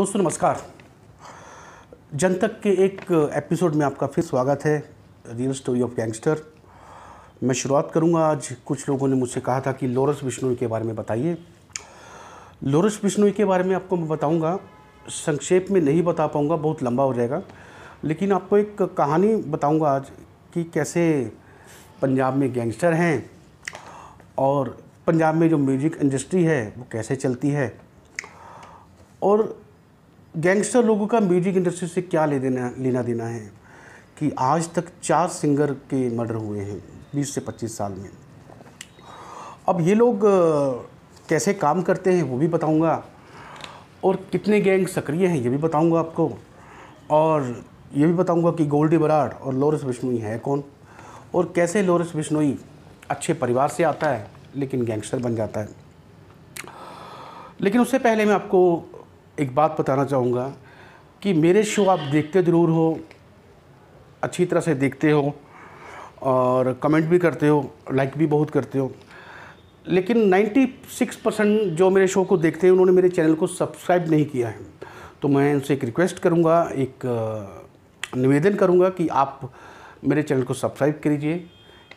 दोस्तों नमस्कार जनतक के एक एपिसोड में आपका फिर स्वागत है रियल स्टोरी ऑफ गैंगस्टर मैं शुरुआत करूंगा आज कुछ लोगों ने मुझसे कहा था कि लोरस बिश्नोई के बारे में बताइए लोरस बिश्नोई के बारे में आपको मैं बताऊंगा संक्षेप में नहीं बता पाऊंगा बहुत लंबा हो जाएगा लेकिन आपको एक कहानी बताऊंगा आज कि कैसे पंजाब में गैंगस्टर हैं और पंजाब में जो म्यूज़िक इंडस्ट्री है वो कैसे चलती है और गैंगस्टर लोगों का म्यूजिक इंडस्ट्री से क्या ले देना लेना देना है कि आज तक चार सिंगर के मर्डर हुए हैं 20 से 25 साल में अब ये लोग कैसे काम करते हैं वो भी बताऊंगा और कितने गैंग सक्रिय हैं ये भी बताऊंगा आपको और ये भी बताऊंगा कि गोल्डी बराड और लोरस बिश्नोई है कौन और कैसे लोरस बिश्नोई अच्छे परिवार से आता है लेकिन गैंगस्टर बन जाता है लेकिन उससे पहले मैं आपको एक बात बताना चाहूँगा कि मेरे शो आप देखते ज़रूर हो अच्छी तरह से देखते हो और कमेंट भी करते हो लाइक भी बहुत करते हो लेकिन 96 परसेंट जो मेरे शो को देखते हैं उन्होंने मेरे चैनल को सब्सक्राइब नहीं किया है तो मैं उनसे एक रिक्वेस्ट करूँगा एक निवेदन करूँगा कि आप मेरे चैनल को सब्सक्राइब करीजिए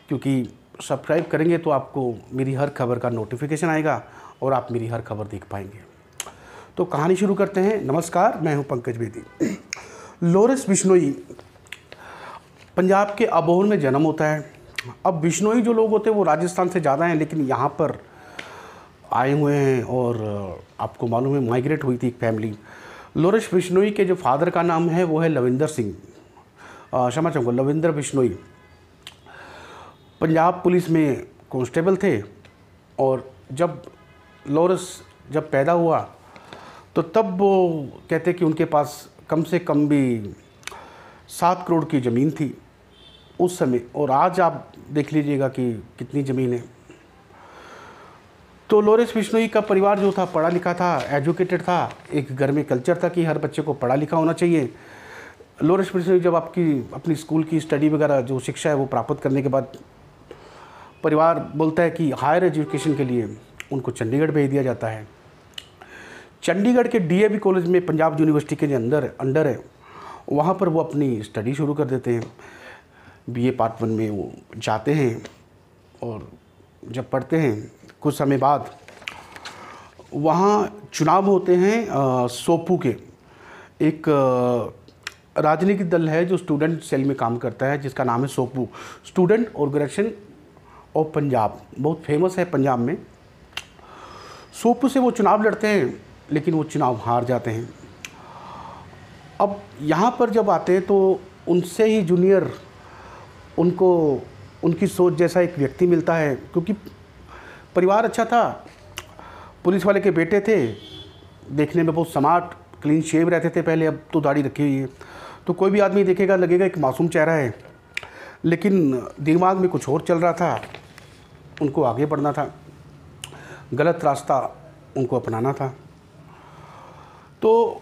क्योंकि सब्सक्राइब करेंगे तो आपको मेरी हर खबर का नोटिफिकेशन आएगा और आप मेरी हर खबर देख पाएंगे तो कहानी शुरू करते हैं नमस्कार मैं हूं पंकज बेदी लोरेस बिश्नोई पंजाब के अबोहर में जन्म होता है अब बिश्नोई जो लोग होते हैं वो राजस्थान से ज़्यादा हैं लेकिन यहाँ पर आए हुए हैं और आपको मालूम है माइग्रेट हुई थी एक फैमिली लोरेश बिश्नोई के जो फादर का नाम है वो है लविंदर सिंह क्षमा चाहूँगा लविंदर बिश्नोई पंजाब पुलिस में कांस्टेबल थे और जब लोरस जब पैदा हुआ तो तब वो कहते कि उनके पास कम से कम भी सात करोड़ की ज़मीन थी उस समय और आज आप देख लीजिएगा कि कितनी ज़मीन है तो लोरेस बिश्नोई का परिवार जो था पढ़ा लिखा था एजुकेटेड था एक घर में कल्चर था कि हर बच्चे को पढ़ा लिखा होना चाहिए लोरेस बिश्नोई जब आपकी अपनी स्कूल की स्टडी वगैरह जो शिक्षा है वो प्राप्त करने के बाद परिवार बोलता है कि हायर एजुकेशन के लिए उनको चंडीगढ़ भेज दिया जाता है चंडीगढ़ के डीएवी कॉलेज में पंजाब यूनिवर्सिटी के अंदर अंडर है वहाँ पर वो अपनी स्टडी शुरू कर देते हैं बीए पार्ट वन में वो जाते हैं और जब पढ़ते हैं कुछ समय बाद वहाँ चुनाव होते हैं आ, सोपू के एक राजनीतिक दल है जो स्टूडेंट सेल में काम करता है जिसका नाम है SOPU student organisation of Punjab बहुत फेमस है पंजाब में सोपू से वो चुनाव लड़ते हैं लेकिन वो चुनाव हार जाते हैं अब यहाँ पर जब आते हैं तो उनसे ही जूनियर उनको उनकी सोच जैसा एक व्यक्ति मिलता है क्योंकि परिवार अच्छा था पुलिस वाले के बेटे थे देखने में बहुत स्मार्ट क्लीन शेव रहते थे पहले अब तो दाढ़ी रखी हुई है तो कोई भी आदमी देखेगा लगेगा एक मासूम चेहरा है लेकिन दिमाग में कुछ और चल रहा था उनको आगे बढ़ना था गलत रास्ता उनको अपनाना था तो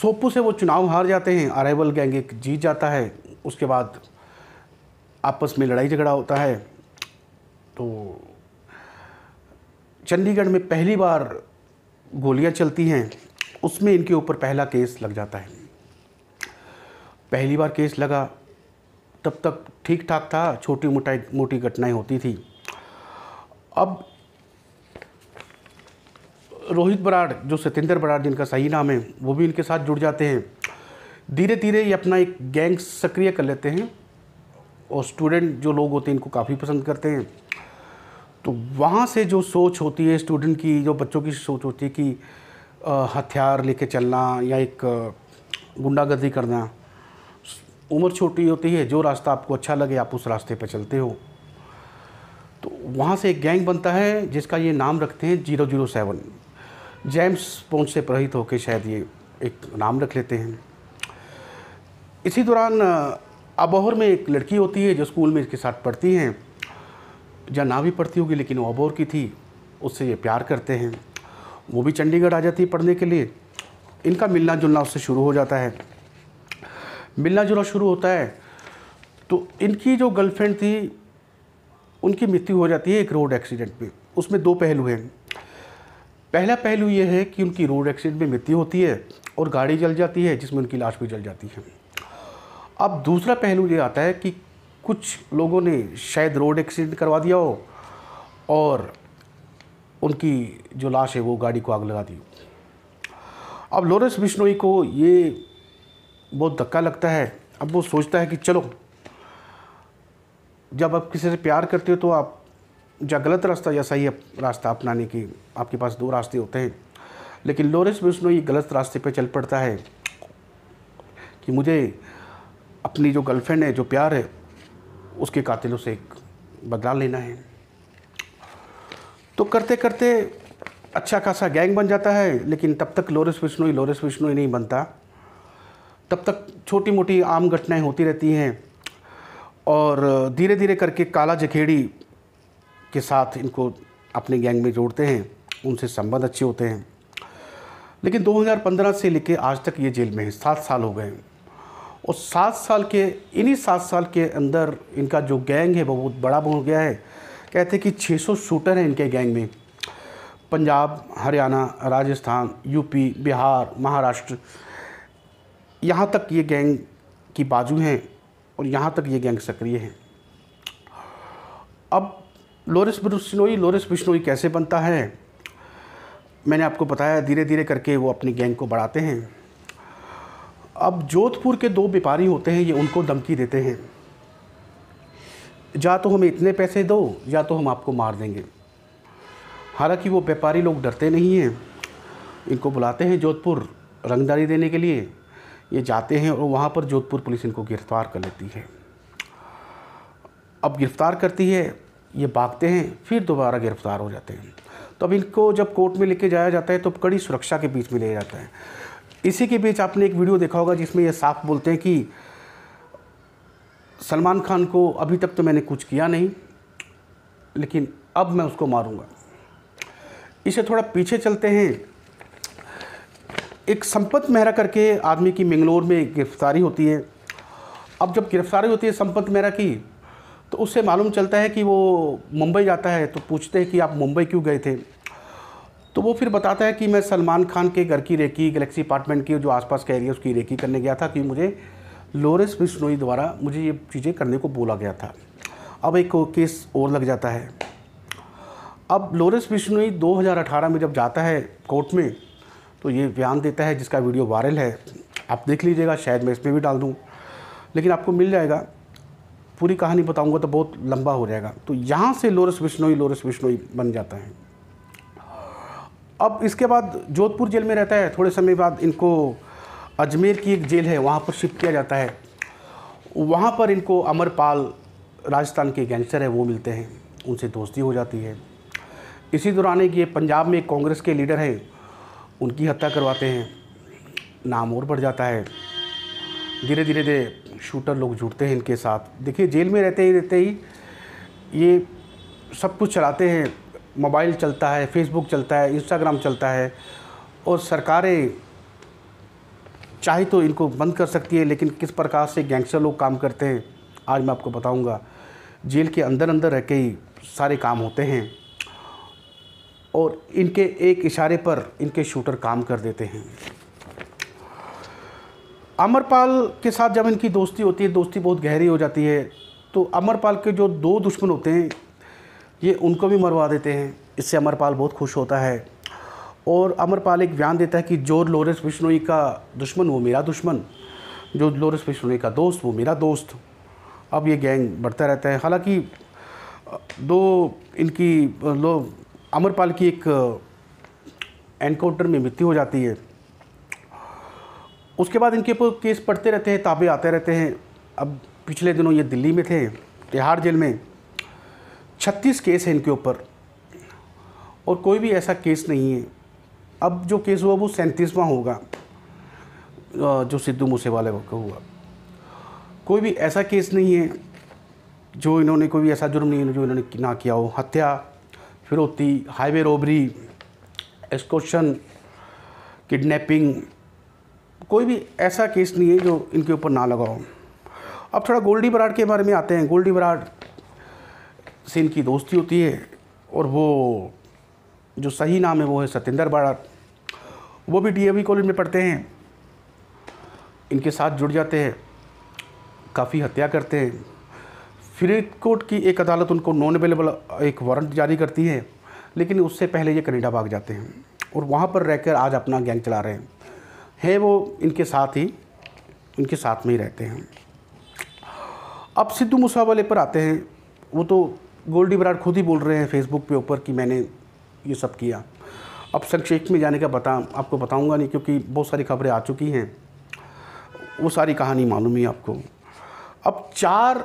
सोपू से वो चुनाव हार जाते हैं अराइवल गैंग एक जीत जाता है उसके बाद आपस में लड़ाई झगड़ा होता है तो चंडीगढ़ में पहली बार गोलियां चलती हैं उसमें इनके ऊपर पहला केस लग जाता है पहली बार केस लगा तब तक ठीक ठाक था छोटी मोटाई मोटी घटनाएं होती थी अब रोहित बराड़ जो सत्येंद्र बराड़ जिनका सही नाम है वो भी इनके साथ जुड़ जाते हैं धीरे धीरे ये अपना एक गैंग सक्रिय कर लेते हैं और स्टूडेंट जो लोग होते हैं इनको काफ़ी पसंद करते हैं तो वहाँ से जो सोच होती है स्टूडेंट की जो बच्चों की सोच होती है कि हथियार लेके चलना या एक गुंडागर्दी करना उम्र छोटी होती है जो रास्ता आपको अच्छा लगे आप उस रास्ते पर चलते हो तो वहाँ से एक गैंग बनता है जिसका ये नाम रखते हैं जीरो जीरो सेवन जेम्स पोंच से प्रहित होकर शायद ये एक नाम रख लेते हैं इसी दौरान अबोहर में एक लड़की होती है जो स्कूल में इसके साथ पढ़ती हैं या ना भी पढ़ती होगी लेकिन वो अबोहर की थी उससे ये प्यार करते हैं वो भी चंडीगढ़ आ जाती है पढ़ने के लिए इनका मिलना जुलना उससे शुरू हो जाता है मिलना जुलना शुरू होता है तो इनकी जो गर्लफ्रेंड थी उनकी मृत्यु हो जाती है एक रोड एक्सीडेंट में उसमें दो पहलू हैं पहला पहलू ये है कि उनकी रोड एक्सीडेंट में मृत्यु होती है और गाड़ी जल जाती है जिसमें उनकी लाश भी जल जाती है अब दूसरा पहलू ये आता है कि कुछ लोगों ने शायद रोड एक्सीडेंट करवा दिया हो और उनकी जो लाश है वो गाड़ी को आग लगा दी अब लोरेंस बिश्नोई को ये बहुत धक्का लगता है अब वो सोचता है कि चलो जब आप किसी से प्यार करते हो तो आप या गलत रास्ता या सही रास्ता अपनाने की आपके पास दो रास्ते होते हैं लेकिन विष्णु ये गलत रास्ते पर चल पड़ता है कि मुझे अपनी जो गर्लफ्रेंड है जो प्यार है उसके कातिलों से एक बदला लेना है तो करते करते अच्छा खासा गैंग बन जाता है लेकिन तब तक लोरेस ही लोरेस ही नहीं बनता तब तक छोटी मोटी आम घटनाएं होती रहती हैं और धीरे धीरे करके काला जखेड़ी के साथ इनको अपने गैंग में जोड़ते हैं उनसे संबंध अच्छे होते हैं लेकिन 2015 से लेकर आज तक ये जेल में है सात साल हो गए हैं और सात साल के इन्हीं सात साल के अंदर इनका जो गैंग है वो बहुत बड़ा हो गया है कहते हैं कि 600 शूटर हैं इनके गैंग में पंजाब हरियाणा राजस्थान यूपी बिहार महाराष्ट्र यहाँ तक ये गैंग की बाजू हैं और यहाँ तक ये गैंग सक्रिय हैं अब लोरिस बिश्नोई लोरिस बिश्नोई कैसे बनता है मैंने आपको बताया धीरे धीरे करके वो अपनी गैंग को बढ़ाते हैं अब जोधपुर के दो व्यापारी होते हैं ये उनको धमकी देते हैं या तो हमें इतने पैसे दो या तो हम आपको मार देंगे हालांकि वो व्यापारी लोग डरते नहीं हैं इनको बुलाते हैं जोधपुर रंगदारी देने के लिए ये जाते हैं और वहाँ पर जोधपुर पुलिस इनको गिरफ़्तार कर लेती है अब गिरफ़्तार करती है ये भागते हैं फिर दोबारा गिरफ्तार हो जाते हैं तो अब इनको जब कोर्ट में लेके जाया जाता है तो कड़ी सुरक्षा के बीच में ले जाता है इसी के बीच आपने एक वीडियो देखा होगा जिसमें ये साफ बोलते हैं कि सलमान खान को अभी तक तो मैंने कुछ किया नहीं लेकिन अब मैं उसको मारूंगा इसे थोड़ा पीछे चलते हैं एक संपत मेहरा करके आदमी की मंगलोर में गिरफ्तारी होती है अब जब गिरफ्तारी होती है संपत मेहरा की तो उससे मालूम चलता है कि वो मुंबई जाता है तो पूछते हैं कि आप मुंबई क्यों गए थे तो वो फिर बताता है कि मैं सलमान खान के घर की रेकी गलेक्सी अपार्टमेंट की जो आसपास का एरिया उसकी रेकी करने गया था कि मुझे लोरेंस बिश्नोई द्वारा मुझे ये चीज़ें करने को बोला गया था अब एक केस और लग जाता है अब लोरेंस बिश्नोई 2018 में जब जाता है कोर्ट में तो ये बयान देता है जिसका वीडियो वायरल है आप देख लीजिएगा शायद मैं इसमें भी डाल दूँ लेकिन आपको मिल जाएगा पूरी कहानी बताऊंगा तो बहुत लंबा हो जाएगा तो यहाँ से लोरस बिश्नोई लोरस बिश्नोई बन जाता है अब इसके बाद जोधपुर जेल में रहता है थोड़े समय बाद इनको अजमेर की एक जेल है वहाँ पर शिफ्ट किया जाता है वहाँ पर इनको अमरपाल राजस्थान के गैंगस्टर है वो मिलते हैं उनसे दोस्ती हो जाती है इसी दौरान एक ये पंजाब में कांग्रेस के लीडर हैं उनकी हत्या करवाते हैं नाम और बढ़ जाता है धीरे धीरे धीरे शूटर लोग जुड़ते हैं इनके साथ देखिए जेल में रहते ही रहते ही ये सब कुछ चलाते हैं मोबाइल चलता है फेसबुक चलता है इंस्टाग्राम चलता है और सरकारें चाहे तो इनको बंद कर सकती है लेकिन किस प्रकार से गैंगस्टर लोग काम करते हैं आज मैं आपको बताऊंगा जेल के अंदर अंदर रह के ही सारे काम होते हैं और इनके एक इशारे पर इनके शूटर काम कर देते हैं अमरपाल के साथ जब इनकी दोस्ती होती है दोस्ती बहुत गहरी हो जाती है तो अमरपाल के जो दो दुश्मन होते हैं ये उनको भी मरवा देते हैं इससे अमरपाल बहुत खुश होता है और अमरपाल एक बयान देता है कि जो लोरेंस बिश्नोई का दुश्मन वो मेरा दुश्मन जो लोरेंस बिश्नोई का दोस्त वो मेरा दोस्त अब ये गैंग बढ़ता रहता है हालांकि दो इनकी लो अमरपाल की एक एनकाउंटर में मृत्यु हो जाती है उसके बाद इनके ऊपर केस पड़ते रहते हैं ताबे आते रहते हैं अब पिछले दिनों ये दिल्ली में थे तिहाड़ जेल में छत्तीस केस हैं इनके ऊपर और कोई भी ऐसा केस नहीं है अब जो केस हुआ वो सैंतीसवां होगा जो सिद्धू मूसेवाले का हुआ कोई भी ऐसा केस नहीं है जो इन्होंने कोई भी ऐसा जुर्म नहीं है जो इन्होंने ना किया हो हत्या फिरौती हाईवे रोबरी एक्सकोशन किडनैपिंग कोई भी ऐसा केस नहीं है जो इनके ऊपर ना लगाओ अब थोड़ा गोल्डी बराड के बारे में आते हैं गोल्डी बराड से इनकी दोस्ती होती है और वो जो सही नाम है वो है सतेंद्र बराड़ वो भी वी कॉलेज में पढ़ते हैं इनके साथ जुड़ जाते हैं काफ़ी हत्या करते हैं फरीदकोट की एक अदालत उनको नॉन अवेलेबल एक वारंट जारी करती है लेकिन उससे पहले ये कनेडा भाग जाते हैं और वहाँ पर रहकर आज अपना गैंग चला रहे हैं हैं वो इनके साथ ही इनके साथ में ही रहते हैं अब सिद्धू मूसा वाले पर आते हैं वो तो गोल्डी बराड खुद ही बोल रहे हैं फेसबुक पे ऊपर कि मैंने ये सब किया अब संक्षेप में जाने का बता आपको बताऊंगा नहीं क्योंकि बहुत सारी खबरें आ चुकी हैं वो सारी कहानी मालूम ही आपको अब चार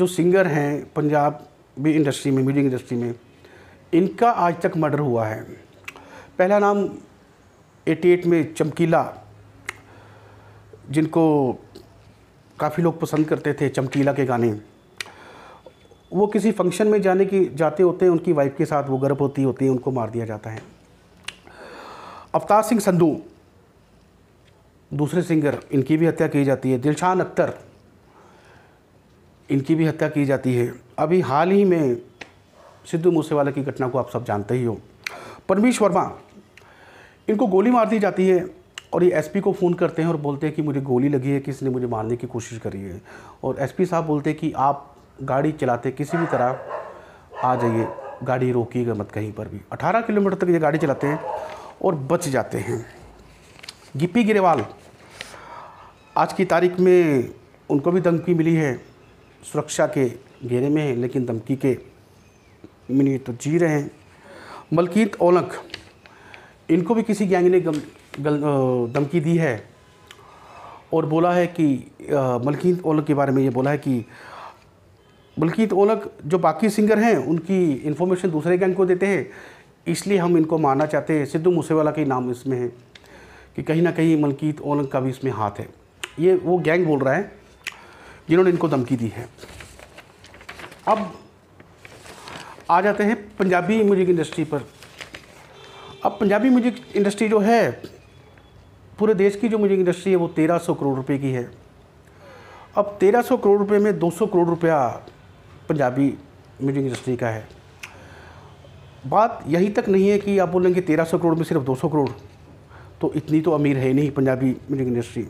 जो सिंगर हैं पंजाब भी इंडस्ट्री में म्यूजिक इंडस्ट्री में इनका आज तक मर्डर हुआ है पहला नाम एट में चमकीला जिनको काफ़ी लोग पसंद करते थे चमकीला के गाने वो किसी फंक्शन में जाने की जाते होते हैं उनकी वाइफ के साथ वो गर्भ होती होती है उनको मार दिया जाता है अवतार सिंह संधू दूसरे सिंगर इनकी भी हत्या की जाती है दिलशान अख्तर इनकी भी हत्या की जाती है अभी हाल ही में सिद्धू मूसेवाला की घटना को आप सब जानते ही हो परमीश वर्मा इनको गोली मार दी जाती है और ये एसपी को फ़ोन करते हैं और बोलते हैं कि मुझे गोली लगी है किसने मुझे मारने की कोशिश करी है और एसपी साहब बोलते हैं कि आप गाड़ी चलाते किसी भी तरह आ जाइए गाड़ी रोकिएगा मत कहीं पर भी 18 किलोमीटर तक ये गाड़ी चलाते हैं और बच जाते हैं गिप्पी गिरेवाल आज की तारीख में उनको भी धमकी मिली है सुरक्षा के घेरे में है लेकिन धमकी के मिनी तो जी रहे हैं मलकीत ओलख इनको भी किसी गैंग ने गम धमकी दी है और बोला है कि मलकीत ओलक के बारे में ये बोला है कि मलकीत ओलक जो बाकी सिंगर हैं उनकी इन्फॉर्मेशन दूसरे गैंग को देते हैं इसलिए हम इनको मारना चाहते हैं सिद्धू मूसेवाला का नाम इसमें है कि कहीं ना कहीं मलकीत ओलक का भी इसमें हाथ है ये वो गैंग बोल रहा है जिन्होंने इनको धमकी दी है अब आ जाते हैं पंजाबी म्यूजिक इंडस्ट्री पर अब पंजाबी म्यूजिक इंडस्ट्री जो है पूरे देश की जो म्यूजिक इंडस्ट्री है वो 1300 करोड़ रुपए की है अब 1300 करोड़ रुपए में 200 करोड़ रुपया पंजाबी म्यूजिक इंडस्ट्री का है बात यही तक नहीं है कि आप बोलेंगे तेरह सौ करोड़ में सिर्फ दो सौ करोड़ तो इतनी तो अमीर है नहीं पंजाबी म्यूजिक इंडस्ट्री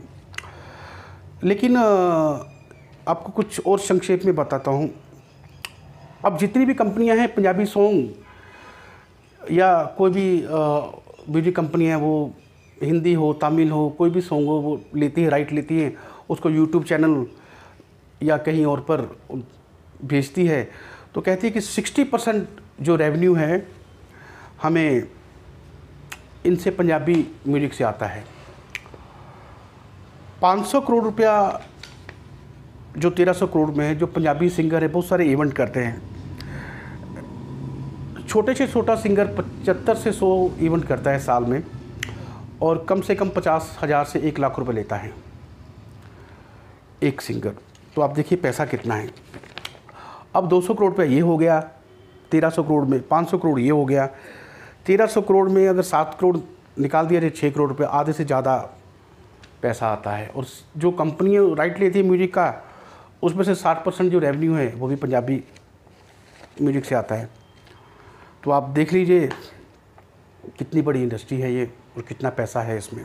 लेकिन आपको कुछ और संक्षेप में बताता हूँ अब जितनी भी कंपनियाँ हैं पंजाबी सॉन्ग या कोई भी म्यूजिक कंपनी है वो हिंदी हो तमिल हो कोई भी सॉन्ग हो वो लेती है राइट लेती है उसको यूट्यूब चैनल या कहीं और पर भेजती है तो कहती है कि 60 परसेंट जो रेवेन्यू है हमें इनसे पंजाबी म्यूजिक से आता है 500 करोड़ रुपया जो 1300 करोड़ में है जो पंजाबी सिंगर है बहुत सारे इवेंट करते हैं छोटे से छोटा सिंगर पचहत्तर से सौ इवेंट करता है साल में और कम से कम पचास हज़ार से एक लाख रुपए लेता है एक सिंगर तो आप देखिए पैसा कितना है अब 200 करोड़ पे ये हो गया 1300 करोड़ में 500 करोड़ ये हो गया 1300 करोड़ में अगर सात करोड़ निकाल दिया जाए छः करोड़ रुपये आधे से ज़्यादा पैसा आता है और जो कंपनियाँ राइट लेती है म्यूजिक का उसमें से 60 परसेंट जो रेवेन्यू है वो भी पंजाबी म्यूजिक से आता है तो आप देख लीजिए कितनी बड़ी इंडस्ट्री है ये और कितना पैसा है इसमें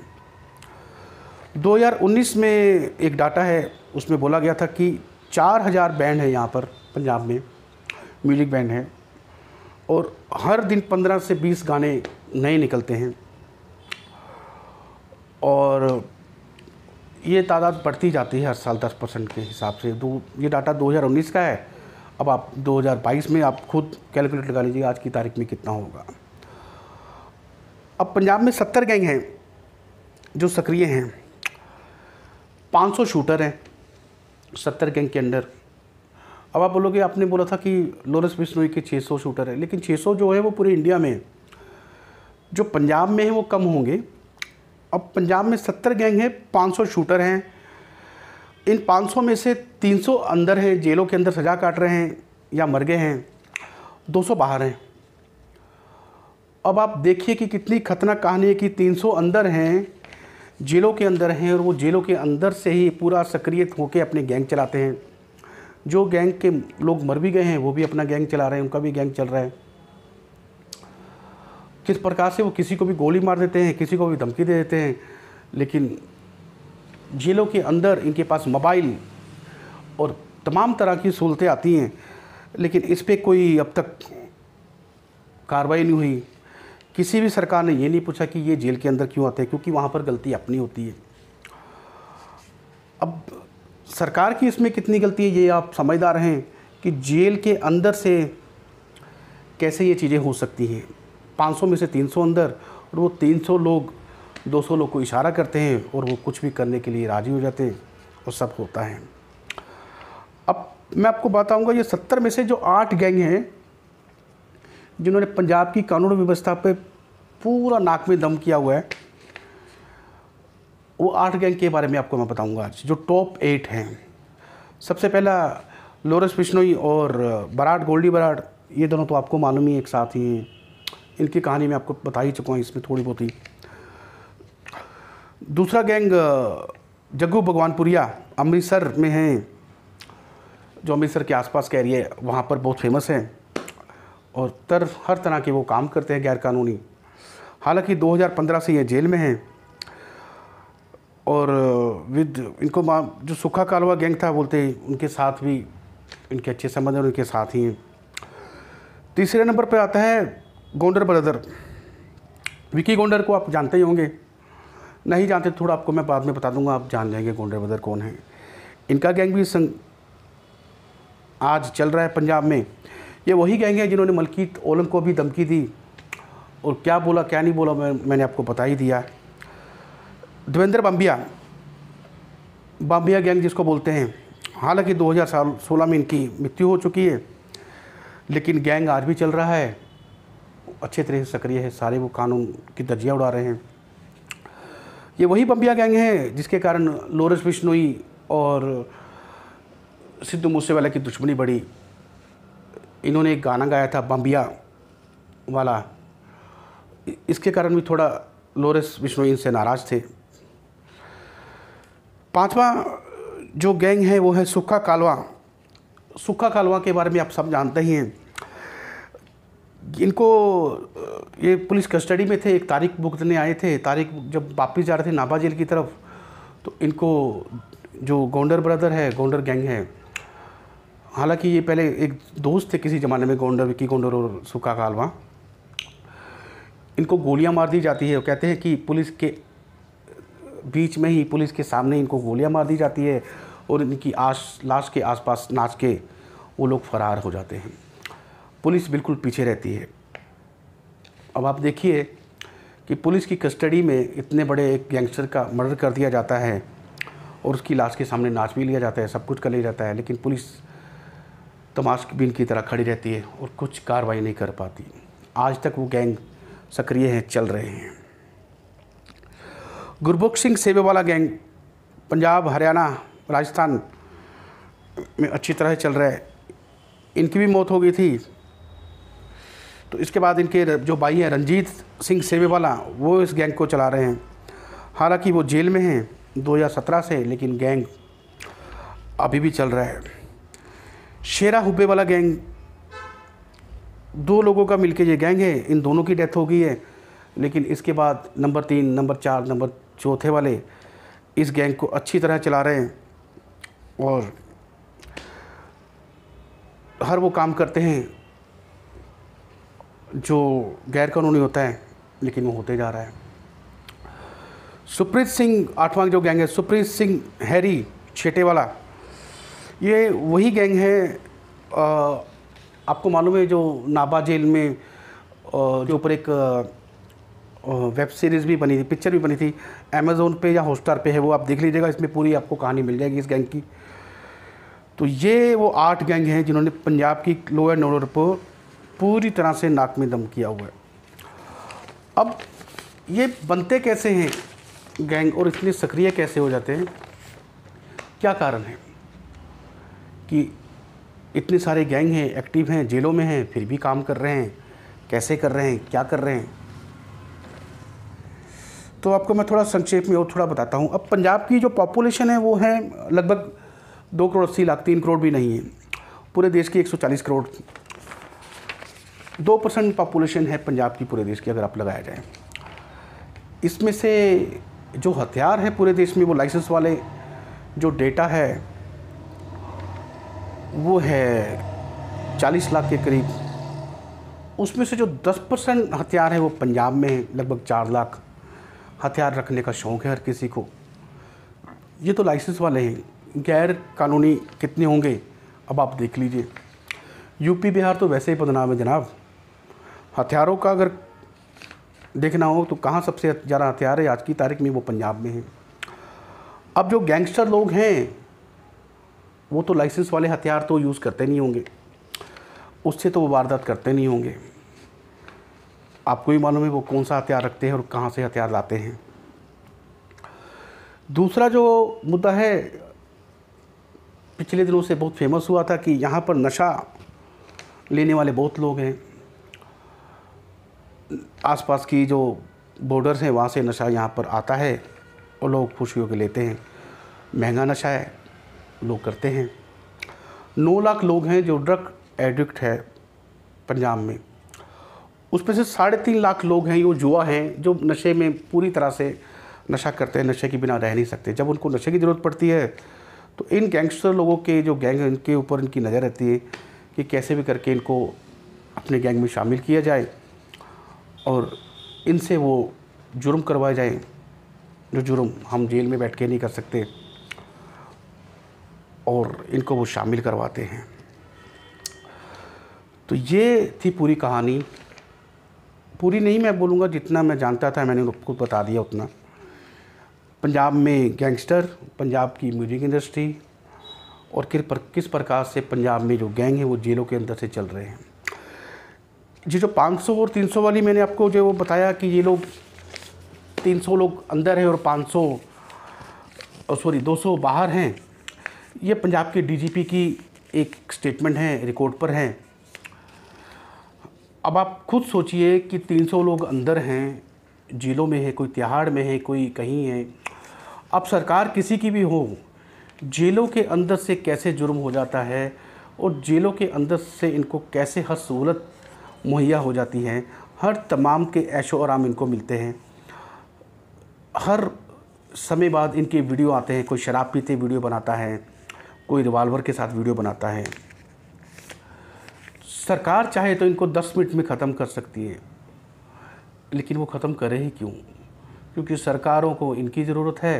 2019 में एक डाटा है उसमें बोला गया था कि 4000 बैंड है यहाँ पर पंजाब में म्यूजिक बैंड है और हर दिन 15 से 20 गाने नए निकलते हैं और ये तादाद बढ़ती जाती है हर साल 10 परसेंट के हिसाब से दो ये डाटा 2019 का है अब आप 2022 में आप खुद कैलकुलेट लगा लीजिए आज की तारीख में कितना होगा अब पंजाब में सत्तर गैंग हैं जो सक्रिय हैं 500 शूटर हैं सत्तर गैंग के अंडर अब आप बोलोगे आपने बोला था कि लोरस बिश्नोई के 600 शूटर हैं लेकिन 600 जो है वो पूरे इंडिया में जो पंजाब में हैं वो कम होंगे अब पंजाब में सत्तर गैंग हैं 500 शूटर हैं इन 500 में से 300 अंदर हैं जेलों के अंदर सजा काट रहे हैं या मर गए हैं 200 बाहर हैं अब आप देखिए कि कितनी खतरनाक कहानी है कि 300 अंदर हैं जेलों के अंदर हैं और वो जेलों के अंदर से ही पूरा सक्रिय होकर अपने गैंग चलाते हैं जो गैंग के लोग मर भी गए हैं वो भी अपना गैंग चला रहे हैं उनका भी गैंग चल रहा है किस प्रकार से वो किसी को भी गोली मार देते हैं किसी को भी धमकी दे देते हैं लेकिन जेलों के अंदर इनके पास मोबाइल और तमाम तरह की सहूलतें आती हैं लेकिन इस पर कोई अब तक कार्रवाई नहीं हुई किसी भी सरकार ने ये नहीं पूछा कि ये जेल के अंदर क्यों आते हैं क्योंकि वहाँ पर गलती अपनी होती है अब सरकार की इसमें कितनी गलती है ये आप समझदार हैं कि जेल के अंदर से कैसे ये चीज़ें हो सकती हैं 500 में से 300 अंदर और वो 300 लोग 200 लोग को इशारा करते हैं और वो कुछ भी करने के लिए राज़ी हो जाते हैं और सब होता है अब मैं आपको बताऊंगा ये सत्तर में से जो आठ गैंग हैं जिन्होंने पंजाब की कानून व्यवस्था पे पूरा नाक में दम किया हुआ है वो आठ गैंग के बारे में आपको मैं बताऊंगा आज जो टॉप एट हैं सबसे पहला लोरस बिश्नोई और बराट गोल्डी बराट ये दोनों तो आपको मालूम ही एक साथ ही हैं इनकी कहानी मैं आपको बता ही चुका हूँ इसमें थोड़ी बहुत ही दूसरा गैंग जग्गू भगवानपुरिया अमृतसर में हैं जो अमृतसर के आसपास के एरिया वहाँ पर बहुत फेमस हैं और तर हर तरह के वो काम करते हैं गैरकानूनी हालांकि 2015 से ये जेल में हैं और विद इनको जो सूखा कालवा गैंग था बोलते उनके साथ भी इनके अच्छे संबंध हैं उनके साथ ही हैं तीसरे नंबर पर आता है गोंडर ब्रदर विकी गोंडर को आप जानते ही होंगे नहीं जानते थोड़ा आपको मैं बाद में बता दूंगा आप जान जाएंगे गोंडे ब्रदर कौन है इनका गैंग भी संग आज चल रहा है पंजाब में ये वही गैंग है जिन्होंने मलकीत ओलम को भी धमकी दी और क्या बोला क्या नहीं बोला मैं, मैंने आपको बता ही दिया देवेंद्र बाम्बिया बाम्बिया गैंग जिसको बोलते हैं हालांकि 2016 में इनकी मृत्यु हो चुकी है लेकिन गैंग आज भी चल रहा है अच्छे तरह से सक्रिय है सारे वो कानून की दर्जियाँ उड़ा रहे हैं ये वही बम्बिया गैंग है जिसके कारण लोरस बिश्नोई और सिद्धू मूसेवाला की दुश्मनी बढ़ी इन्होंने एक गाना गाया था बम्बिया वाला इसके कारण भी थोड़ा लोरेस बिश्नोई इनसे नाराज़ थे पांचवा जो गैंग है वो है सुखा कालवा सुखा कालवा के बारे में आप सब जानते ही हैं इनको ये पुलिस कस्टडी में थे एक तारिक भुगतने आए थे तारिक जब वापिस जा रहे थे नाभा जेल की तरफ तो इनको जो गोंडर ब्रदर है गोंडर गैंग है हालांकि ये पहले एक दोस्त थे किसी ज़माने में गोंडर विक्की गोंडर और सुखा कालवा इनको गोलियां मार दी जाती है कहते हैं कि पुलिस के बीच में ही पुलिस के सामने इनको गोलियां मार दी जाती है और इनकी आश लाश के आसपास नाच के वो लोग फरार हो जाते हैं पुलिस बिल्कुल पीछे रहती है अब आप देखिए कि पुलिस की कस्टडी में इतने बड़े एक गैंगस्टर का मर्डर कर दिया जाता है और उसकी लाश के सामने नाच भी लिया जाता है सब कुछ कर लिया जाता है लेकिन पुलिस तमाशबिन की तरह खड़ी रहती है और कुछ कार्रवाई नहीं कर पाती आज तक वो गैंग सक्रिय हैं चल रहे हैं गुरबुख सिंह सेबेवाला गैंग पंजाब हरियाणा राजस्थान में अच्छी तरह चल रहा है इनकी भी मौत हो गई थी तो इसके बाद इनके जो भाई हैं रंजीत सिंह सेवेवाला वो इस गैंग को चला रहे हैं हालांकि वो जेल में हैं 2017 से लेकिन गैंग अभी भी चल रहा है शेरा हुब्बे वाला गैंग दो लोगों का मिलके ये गैंग है इन दोनों की डेथ हो गई है लेकिन इसके बाद नंबर तीन नंबर चार नंबर चौथे वाले इस गैंग को अच्छी तरह चला रहे हैं और हर वो काम करते हैं जो गैरकानूनी होता है लेकिन वो होते जा रहा है सुप्रीत सिंह आठवां जो गैंग है सुप्रीत सिंह हैरी छेटे वाला ये वही गैंग है आ, आपको मालूम है जो नाबा जेल में जो ऊपर एक वेब सीरीज़ भी बनी थी पिक्चर भी बनी थी अमेज़ोन पे या हॉटस्टार पे है वो आप देख लीजिएगा इसमें पूरी आपको कहानी मिल जाएगी इस गैंग की तो ये वो आठ गैंग हैं जिन्होंने पंजाब की लोअर एंड ऑर्डर पर पूरी तरह से नाक में दम किया हुआ है अब ये बनते कैसे हैं गैंग और इतने सक्रिय कैसे हो जाते हैं क्या कारण है कि इतने सारे गैंग हैं एक्टिव हैं जेलों में हैं फिर भी काम कर रहे हैं कैसे कर रहे हैं क्या कर रहे हैं तो आपको मैं थोड़ा संक्षेप में और थोड़ा बताता हूँ अब पंजाब की जो पॉपुलेशन है वो है लगभग दो करोड़ अस्सी लाख तीन करोड़ भी नहीं है पूरे देश की 140 करोड़ दो परसेंट पॉपुलेशन है पंजाब की पूरे देश की अगर आप लगाया जाए इसमें से जो हथियार है पूरे देश में वो लाइसेंस वाले जो डेटा है वो है चालीस लाख के करीब उसमें से जो दस परसेंट हथियार है वो पंजाब में है लगभग चार लाख हथियार रखने का शौक़ है हर किसी को ये तो लाइसेंस वाले हैं गैर कानूनी कितने होंगे अब आप देख लीजिए यूपी बिहार तो वैसे ही बदनाम है जनाब हथियारों का अगर देखना हो तो कहाँ सबसे ज़्यादा हथियार है आज की तारीख में वो पंजाब में है अब जो गैंगस्टर लोग हैं वो तो लाइसेंस वाले हथियार तो यूज़ करते नहीं होंगे उससे तो वो वारदात करते नहीं होंगे आपको ही मालूम है वो कौन सा हथियार रखते हैं और कहाँ से हथियार लाते हैं दूसरा जो मुद्दा है पिछले दिनों से बहुत फेमस हुआ था कि यहाँ पर नशा लेने वाले बहुत लोग हैं आसपास की जो बॉर्डर्स हैं वहाँ से नशा यहाँ पर आता है और लोग खुशियों के लेते हैं महंगा नशा है लोग करते हैं नौ लाख लोग हैं जो ड्रग एडिक्ट है पंजाब में उसमें से साढ़े तीन लाख लोग हैं जो जुआ हैं जो नशे में पूरी तरह से नशा करते हैं नशे के बिना रह नहीं सकते जब उनको नशे की ज़रूरत पड़ती है तो इन गैंगस्टर लोगों के जो गैंग इनके ऊपर इनकी नज़र रहती है कि कैसे भी करके इनको अपने गैंग में शामिल किया जाए और इनसे वो जुर्म करवाए जाएं जो जुर्म हम जेल में बैठ के नहीं कर सकते और इनको वो शामिल करवाते हैं तो ये थी पूरी कहानी पूरी नहीं मैं बोलूँगा जितना मैं जानता था मैंने खुद बता दिया उतना पंजाब में गैंगस्टर पंजाब की म्यूजिक इंडस्ट्री और किर पर किस प्रकार से पंजाब में जो गैंग है वो जेलों के अंदर से चल रहे हैं ये जो 500 और 300 वाली मैंने आपको जो वो बताया कि ये लोग 300 लोग अंदर हैं और 500 सॉरी 200 बाहर हैं ये पंजाब के डीजीपी की एक स्टेटमेंट है रिकॉर्ड पर हैं अब आप खुद सोचिए कि 300 लोग अंदर हैं जेलों में है कोई तिहाड़ में है कोई कहीं है अब सरकार किसी की भी हो जेलों के अंदर से कैसे जुर्म हो जाता है और जेलों के अंदर से इनको कैसे हर सहूलत मुहैया हो जाती हैं हर तमाम के ऐशो आराम इनको मिलते हैं हर समय बाद इनके वीडियो आते हैं कोई शराब पीते वीडियो बनाता है कोई रिवाल्वर के साथ वीडियो बनाता है सरकार चाहे तो इनको 10 मिनट में ख़त्म कर सकती है लेकिन वो ख़त्म करे ही क्यों क्योंकि सरकारों को इनकी ज़रूरत है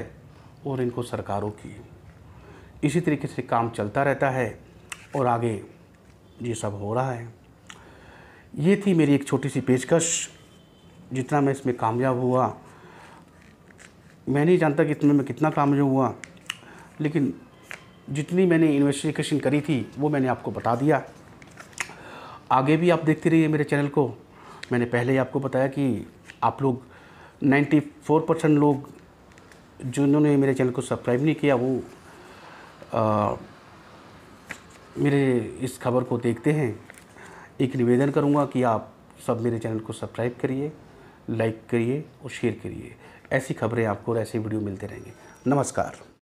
और इनको सरकारों की इसी तरीके से काम चलता रहता है और आगे ये सब हो रहा है ये थी मेरी एक छोटी सी पेशकश जितना मैं इसमें कामयाब हुआ मैं नहीं जानता कि इसमें मैं कितना कामयाब हुआ लेकिन जितनी मैंने इन्वेस्टिगेशन करी थी वो मैंने आपको बता दिया आगे भी आप देखते रहिए मेरे चैनल को मैंने पहले ही आपको बताया कि आप लोग 94 परसेंट लोग जिन्होंने मेरे चैनल को सब्सक्राइब नहीं किया वो आ, मेरे इस खबर को देखते हैं एक निवेदन करूँगा कि आप सब मेरे चैनल को सब्सक्राइब करिए लाइक करिए और शेयर करिए ऐसी खबरें आपको और ऐसे वीडियो मिलते रहेंगे नमस्कार